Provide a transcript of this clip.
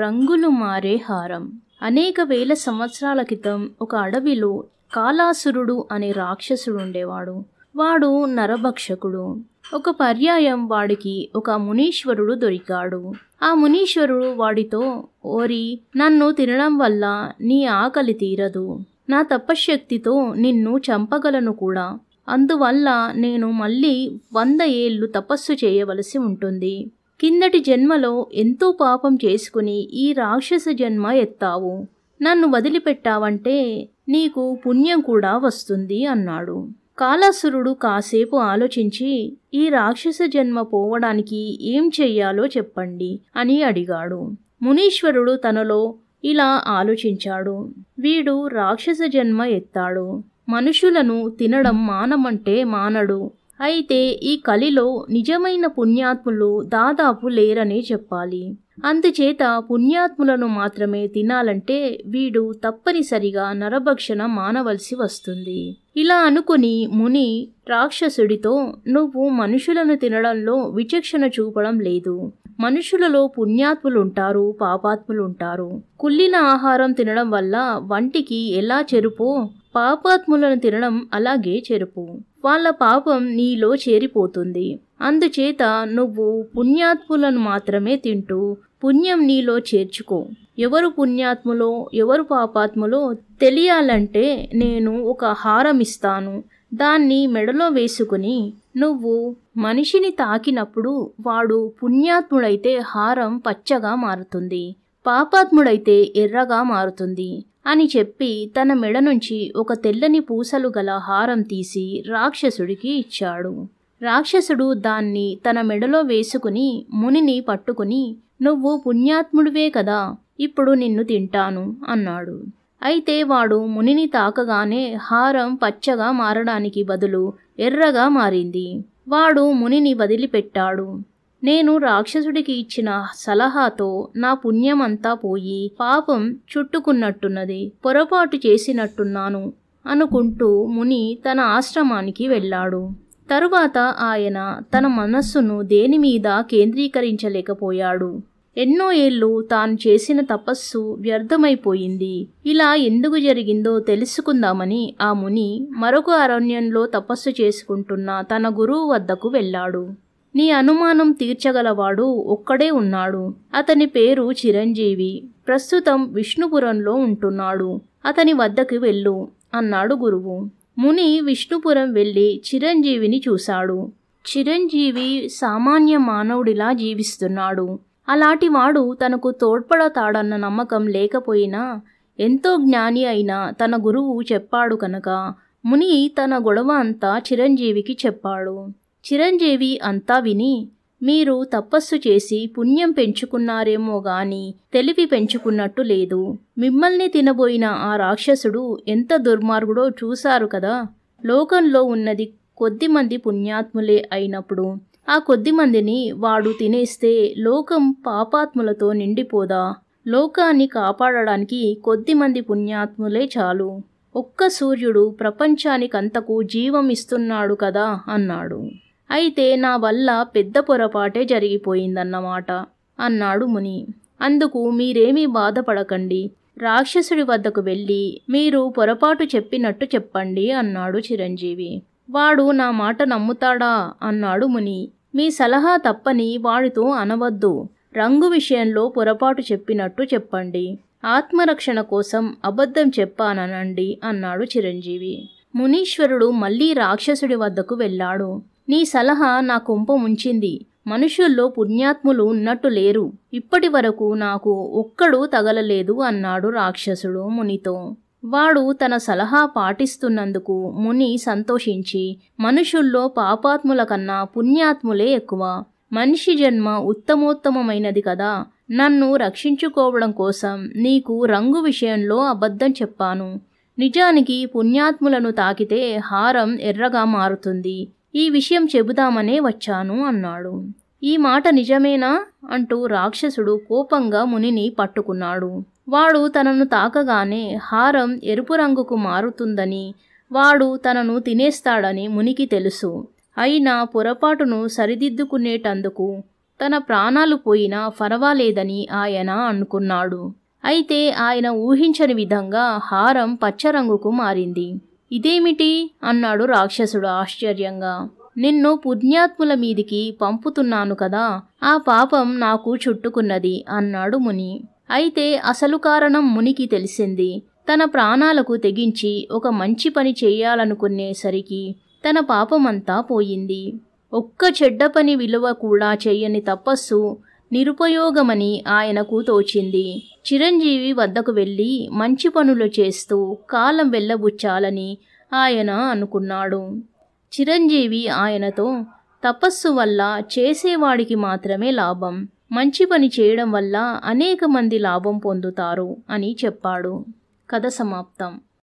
రంగులు మారే హారం అనేక వేల సంవత్సరాల క్రితం ఒక అడవిలో కాలాసురుడు అనే రాక్షసుడు ఉండేవాడు వాడు నరభక్షకుడు ఒక పర్యాయం వాడికి ఒక మునీశ్వరుడు దొరికాడు ఆ మునీశ్వరుడు వాడితో ఓరి నన్ను తినడం వల్ల నీ ఆకలి తీరదు నా తపశ్శక్తితో నిన్ను చంపగలను కూడా అందువల్ల నేను మళ్ళీ వంద ఏళ్ళు తపస్సు చేయవలసి ఉంటుంది కిందటి జన్మలో ఎంతో పాపం చేసుకుని ఈ రాక్షస జన్మ ఎత్తావు నన్ను వదిలిపెట్టావంటే నీకు పుణ్యం కూడా వస్తుంది అన్నాడు కాలాసురుడు కాసేపు ఆలోచించి ఈ రాక్షస జన్మ పోవడానికి ఏం చెయ్యాలో చెప్పండి అని అడిగాడు మునీశ్వరుడు తనలో ఇలా ఆలోచించాడు వీడు రాక్షస జన్మ ఎత్తాడు మనుషులను తినడం మానమంటే మానడు అయితే ఈ కలిలో నిజమైన పుణ్యాత్ములు దాదాపు లేరనే చెప్పాలి అందుచేత పుణ్యాత్ములను మాత్రమే తినాలంటే వీడు తప్పనిసరిగా నరభక్షణ మానవలసి వస్తుంది ఇలా అనుకుని ముని రాక్షసుడితో నువ్వు మనుషులను తినడంలో విచక్షణ చూపడం లేదు మనుషులలో పుణ్యాత్ములుంటారు పాపాత్ములుంటారు కుళ్ళిన ఆహారం తినడం వల్ల వంటికి ఎలా చెరుపో పాపాత్ములను తినడం అలాగే చెరుపు వాళ్ళ పాపం నీలో చేరిపోతుంది అందుచేత నువ్వు పుణ్యాత్ములను మాత్రమే తింటూ పుణ్యం నీలో చేర్చుకో ఎవరు పుణ్యాత్ములో ఎవరు పాపాత్ములో తెలియాలంటే నేను ఒక హారం ఇస్తాను దాన్ని మెడలో వేసుకుని నువ్వు మనిషిని తాకినప్పుడు వాడు పుణ్యాత్ముడైతే హారం పచ్చగా మారుతుంది పాపాత్ముడైతే ఎర్రగా మారుతుంది అని చెప్పి తన మెడ నుంచి ఒక తెల్లని పూసలు గల హారం తీసి రాక్షసుడికి ఇచ్చాడు రాక్షసుడు దాన్ని తన మెడలో వేసుకుని మునిని పట్టుకుని నువ్వు పుణ్యాత్ముడివే కదా ఇప్పుడు నిన్ను తింటాను అన్నాడు అయితే వాడు మునిని తాకగానే హారం పచ్చగా మారడానికి బదులు ఎర్రగా మారింది వాడు మునిని వదిలిపెట్టాడు నేను రాక్షసుడికి ఇచ్చిన సలహాతో నా పుణ్యమంతా పోయి పాపం చుట్టుకున్నట్టున్నది పొరపాటు చేసినట్టున్నాను అనుకుంటూ ముని తన ఆశ్రమానికి వెళ్ళాడు తరువాత ఆయన తన మనస్సును దేని మీద కేంద్రీకరించలేకపోయాడు ఎన్నో ఏళ్ళు తాను చేసిన తపస్సు వ్యర్థమైపోయింది ఇలా ఎందుకు జరిగిందో తెలుసుకుందామని ఆ ముని మరొక అరణ్యంలో తపస్సు చేసుకుంటున్న తన గురువు వద్దకు వెళ్ళాడు నీ అనుమానం తీర్చగలవాడు ఒక్కడే ఉన్నాడు అతని పేరు చిరంజీవి ప్రస్తుతం విష్ణుపురంలో ఉంటున్నాడు అతని వద్దకి వెళ్ళు అన్నాడు గురువు ముని విష్ణుపురం వెళ్ళి చిరంజీవిని చూశాడు చిరంజీవి సామాన్య మానవుడిలా జీవిస్తున్నాడు అలాంటివాడు తనకు తోడ్పడతాడన్న నమ్మకం లేకపోయినా ఎంతో జ్ఞాని అయినా తన గురువు చెప్పాడు కనుక ముని తన గొడవ అంతా చిరంజీవికి చెప్పాడు చిరంజీవి అంతా విని మీరు తపస్సు చేసి పుణ్యం పెంచుకున్నారేమో గాని తెలివి పెంచుకున్నట్టు లేదు మిమ్మల్ని తినబోయిన ఆ రాక్షసుడు ఎంత దుర్మార్గుడో చూశారు కదా లోకంలో ఉన్నది కొద్దిమంది పుణ్యాత్ములే అయినప్పుడు ఆ కొద్దిమందిని వాడు తినేస్తే లోకం పాపాత్ములతో నిండిపోదా లోకాన్ని కాపాడడానికి కొద్దిమంది పుణ్యాత్ములే చాలు ఒక్క సూర్యుడు ప్రపంచానికంతకు జీవం ఇస్తున్నాడు కదా అన్నాడు అయితే నా వల్ల పెద్ద పొరపాటే జరిగిపోయిందన్నమాట అన్నాడు ముని అందుకు మీరేమీ బాధపడకండి రాక్షసుడి వద్దకు వెళ్ళి మీరు పొరపాటు చెప్పినట్టు చెప్పండి అన్నాడు చిరంజీవి వాడు నా మాట నమ్ముతాడా అన్నాడు ముని మీ సలహా తప్పని వాడితో అనవద్దు రంగు విషయంలో పొరపాటు చెప్పినట్టు చెప్పండి ఆత్మరక్షణ కోసం అబద్ధం చెప్పాననండి అన్నాడు చిరంజీవి మునీశ్వరుడు మళ్ళీ రాక్షసుడి వద్దకు వెళ్ళాడు నీ సలహా నా కుంప ముంచింది మనుషుల్లో పుణ్యాత్ములు ఉన్నట్టు లేరు ఇప్పటి వరకు నాకు ఒక్కడు తగలలేదు అన్నాడు రాక్షసుడు మునితో వాడు తన సలహా పాటిస్తున్నందుకు ముని సంతోషించి మనుషుల్లో పాపాత్ముల కన్నా పుణ్యాత్ములే ఎక్కువ మనిషి జన్మ ఉత్తమోత్తమమైనది కదా నన్ను రక్షించుకోవడం కోసం నీకు రంగు విషయంలో అబద్ధం చెప్పాను నిజానికి పుణ్యాత్ములను తాకితే హారం ఎర్రగా మారుతుంది ఈ విషయం చెబుదామనే వచ్చాను అన్నాడు ఈ మాట నిజమేనా అంటూ రాక్షసుడు కోపంగా మునిని పట్టుకున్నాడు వాడు తనను తాకగానే హారం ఎరుపు రంగుకు మారుతుందని వాడు తనను తినేస్తాడని మునికి తెలుసు అయినా పొరపాటును సరిదిద్దుకునేటందుకు తన ప్రాణాలు పోయినా పర్వాలేదని ఆయన అనుకున్నాడు అయితే ఆయన ఊహించని విధంగా హారం పచ్చ రంగుకు మారింది ఇదేమిటి అన్నాడు రాక్షసుడు ఆశ్చర్యంగా నిన్ను పుణ్యాత్ముల మీదికి పంపుతున్నాను కదా ఆ పాపం నాకు చుట్టుకున్నది అన్నాడు ముని అయితే అసలు కారణం మునికి తెలిసింది తన ప్రాణాలకు తెగించి ఒక మంచి పని చేయాలనుకునేసరికి తన పాపమంతా పోయింది ఒక్క చెడ్డ పని విలువ కూడా చేయని తపస్సు నిరుపయోగమని ఆయనకు తోచింది చిరంజీవి వద్దకు వెళ్ళి మంచి పనులు చేస్తూ కాలం వెళ్ళబుచ్చాలని ఆయన అనుకున్నాడు చిరంజీవి ఆయనతో తపస్సు వల్ల చేసేవాడికి మాత్రమే లాభం మంచి పని చేయడం వల్ల అనేక మంది లాభం పొందుతారు అని చెప్పాడు కథ సమాప్తం